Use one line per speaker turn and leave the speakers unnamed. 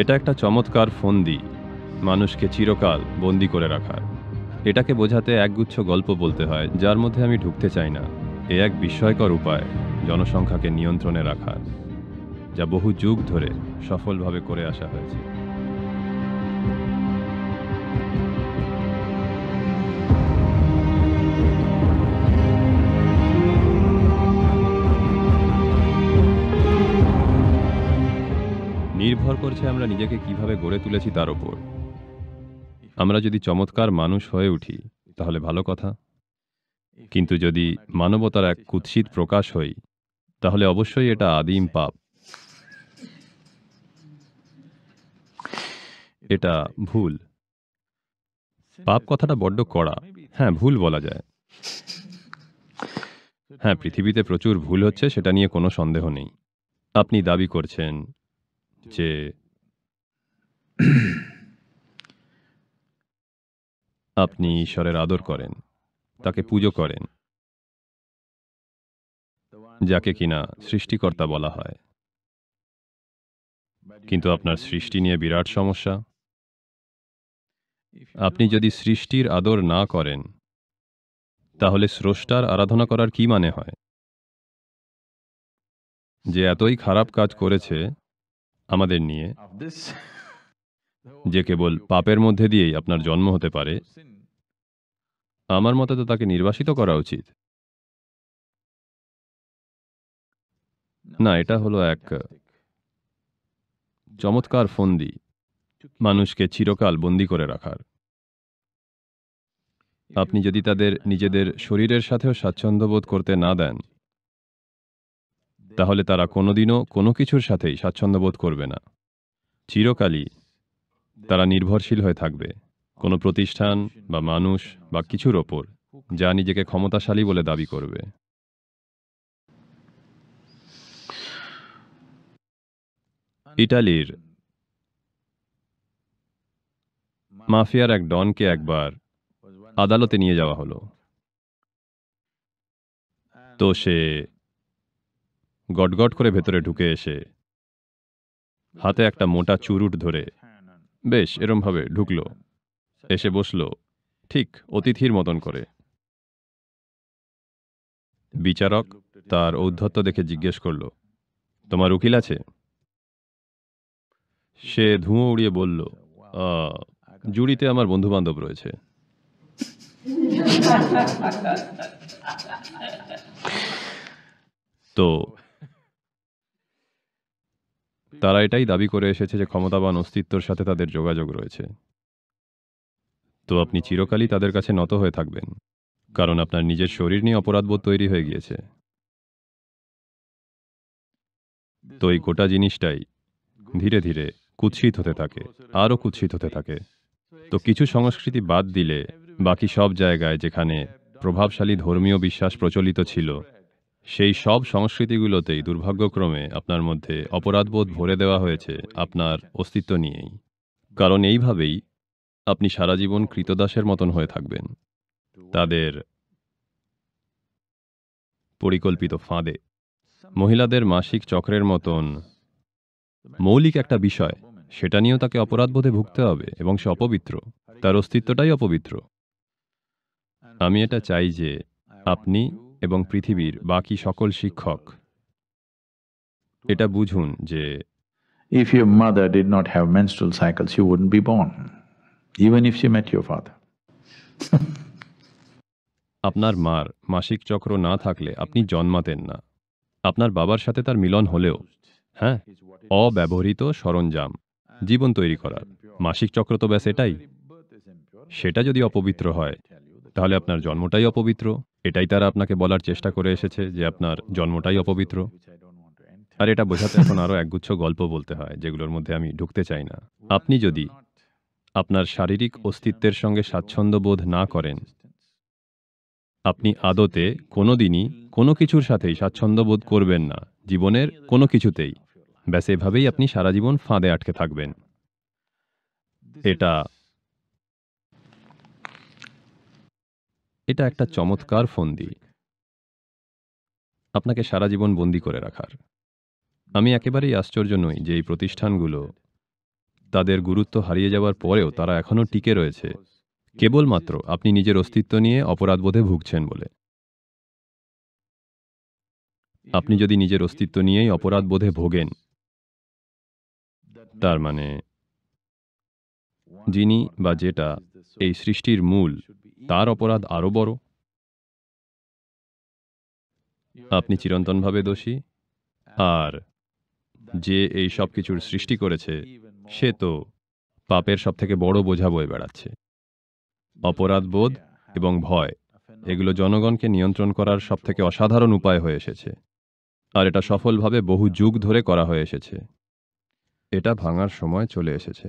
এটা একটা চমৎকার ফন্দি মানুষকে চিরকাল বন্দি করে রাখার এটাকে বোঝাতে একগুচ্ছ গল্প বলতে হয় যার মধ্যে আমি ঢুকতে চাই না এ এক বিস্ময়কর উপায় জনসংখ্যাকে নিয়ন্ত্রণে রাখার যা বহু যুগ ধরে সফলভাবে করে আসা হয়েছে নির্ভর করছে আমরা নিজেকে কিভাবে গড়ে তুলেছি তার ওপর আমরা যদি চমৎকার মানুষ হয়ে উঠি তাহলে ভালো কথা কিন্তু যদি মানবতার এক কুৎসিত প্রকাশ হই তাহলে অবশ্যই এটা আদিম পাপ এটা ভুল পাপ কথাটা বড্ড কড়া হ্যাঁ ভুল বলা যায় হ্যাঁ পৃথিবীতে প্রচুর ভুল হচ্ছে সেটা নিয়ে কোনো সন্দেহ নেই আপনি দাবি করছেন যে আপনি ঈশ্বরের আদর করেন তাকে পুজো করেন যাকে কিনা সৃষ্টিকর্তা বলা হয় কিন্তু আপনার সৃষ্টি নিয়ে বিরাট সমস্যা আপনি যদি সৃষ্টির আদর না করেন তাহলে স্রষ্টার আরাধনা করার কি মানে হয় যে এতই খারাপ কাজ করেছে আমাদের নিয়ে যে কেবল পাপের মধ্যে দিয়েই আপনার জন্ম হতে পারে আমার মতে তো তাকে নির্বাসিত করা উচিত না এটা হলো এক চমৎকার ফন্দি মানুষকে চিরকাল বন্দি করে রাখার আপনি যদি তাদের নিজেদের শরীরের সাথেও স্বাচ্ছন্দ্য বোধ করতে না দেন তাহলে তারা কোনোদিনও কোনো কিছুর সাথেই স্বাচ্ছন্দ্যবোধ করবে না চিরকালই তারা নির্ভরশীল হয়ে থাকবে কোনো প্রতিষ্ঠান বা মানুষ বা কিছুর ওপর যা নিজেকে ক্ষমতাশালী বলে দাবি করবে ইটালির মাফিয়ার এক ডনকে একবার আদালতে নিয়ে যাওয়া হলো তো সে গটগট করে ভেতরে ঢুকে এসে হাতে একটা মোটা চুরুট ধরে বেশ এরমভাবে ঢুকল এসে বসল ঠিক অতিথির মতন করে বিচারক তার ঔদ্ধত্য দেখে জিজ্ঞেস করল তোমার উকিল আছে সে ধুঁয়ো উড়িয়ে বলল জুড়িতে আমার বন্ধুবান্ধব রয়েছে তো তারা এটাই দাবি করে এসেছে যে ক্ষমতাবান অস্তিত্বর সাথে তাদের যোগাযোগ রয়েছে তো আপনি চিরকালই তাদের কাছে নত হয়ে থাকবেন কারণ আপনার নিজের শরীর নিয়ে অপরাধবোধ তৈরি হয়ে গিয়েছে তো এই গোটা জিনিসটাই ধীরে ধীরে কুৎসিত হতে থাকে আরও কুৎসিত হতে থাকে তো কিছু সংস্কৃতি বাদ দিলে বাকি সব জায়গায় যেখানে প্রভাবশালী ধর্মীয় বিশ্বাস প্রচলিত ছিল সেই সব সংস্কৃতিগুলোতেই দুর্ভাগ্যক্রমে আপনার মধ্যে অপরাধবোধ ভরে দেওয়া হয়েছে আপনার অস্তিত্ব নিয়েই কারণ এইভাবেই আপনি সারা জীবন কৃতদাসের মতন হয়ে থাকবেন তাদের পরিকল্পিত ফাঁদে মহিলাদের মাসিক চক্রের মতন মৌলিক একটা বিষয় সেটা নিয়েও তাকে অপরাধবোধে ভুগতে হবে এবং সে অপবিত্র তার অস্তিত্বটাই অপবিত্র আমি এটা চাই যে আপনি এবং পৃথিবীর বাকি সকল শিক্ষক এটা বুঝুন যে If your mother did not have menstrual cycle she would be born even if she met your father আপনার মার মাসিক চক্র না থাকলে আপনি জন্মাতেন না আপনার বাবার সাথে তার মিলন হলেও হ্যাঁ অব্যবহৃত সরঞ্জাম জীবন তৈরি করার মাসিক চক্র তো ব্যাস এটাই সেটা যদি অপবিত্র হয় তাহলে আপনার জন্মটাই অপবিত্র এটাই তারা আপনাকে বলার চেষ্টা করে এসেছে যে আপনার জন্মটাই অপবিত্র আর এটা বোঝাতে এখন আরও একগুচ্ছ গল্প বলতে হয় যেগুলোর মধ্যে আমি ঢুকতে চাই না আপনি যদি আপনার শারীরিক অস্তিত্বের সঙ্গে স্বাচ্ছন্দ্য বোধ না করেন আপনি আদতে কোনো দিনই কোনো কিছুর সাথেই স্বাচ্ছন্দ্য বোধ করবেন না জীবনের কোনো কিছুতেই ব্যাস এভাবেই আপনি সারা জীবন ফাঁদে আটকে থাকবেন এটা এটা একটা চমৎকার ফন্দি আপনাকে সারা জীবন বন্দি করে রাখার আমি একেবারেই আশ্চর্য নই যে এই প্রতিষ্ঠানগুলো তাদের গুরুত্ব হারিয়ে যাওয়ার পরেও তারা এখনও টিকে রয়েছে কেবলমাত্র আপনি নিজের অস্তিত্ব নিয়ে অপরাধবোধে ভুগছেন বলে আপনি যদি নিজের অস্তিত্ব নিয়েই অপরাধবোধে ভোগেন তার মানে যিনি বা যেটা এই সৃষ্টির মূল তার অপরাধ আরও বড় আপনি চিরন্তনভাবে দোষী আর যে এই সব কিছুর সৃষ্টি করেছে সে তো পাপের সবথেকে বড় বোঝা বয়ে বেড়াচ্ছে অপরাধ বোধ এবং ভয় এগুলো জনগণকে নিয়ন্ত্রণ করার সবথেকে অসাধারণ উপায় হয়ে এসেছে আর এটা সফলভাবে বহু যুগ ধরে করা হয়ে এসেছে এটা ভাঙার সময় চলে এসেছে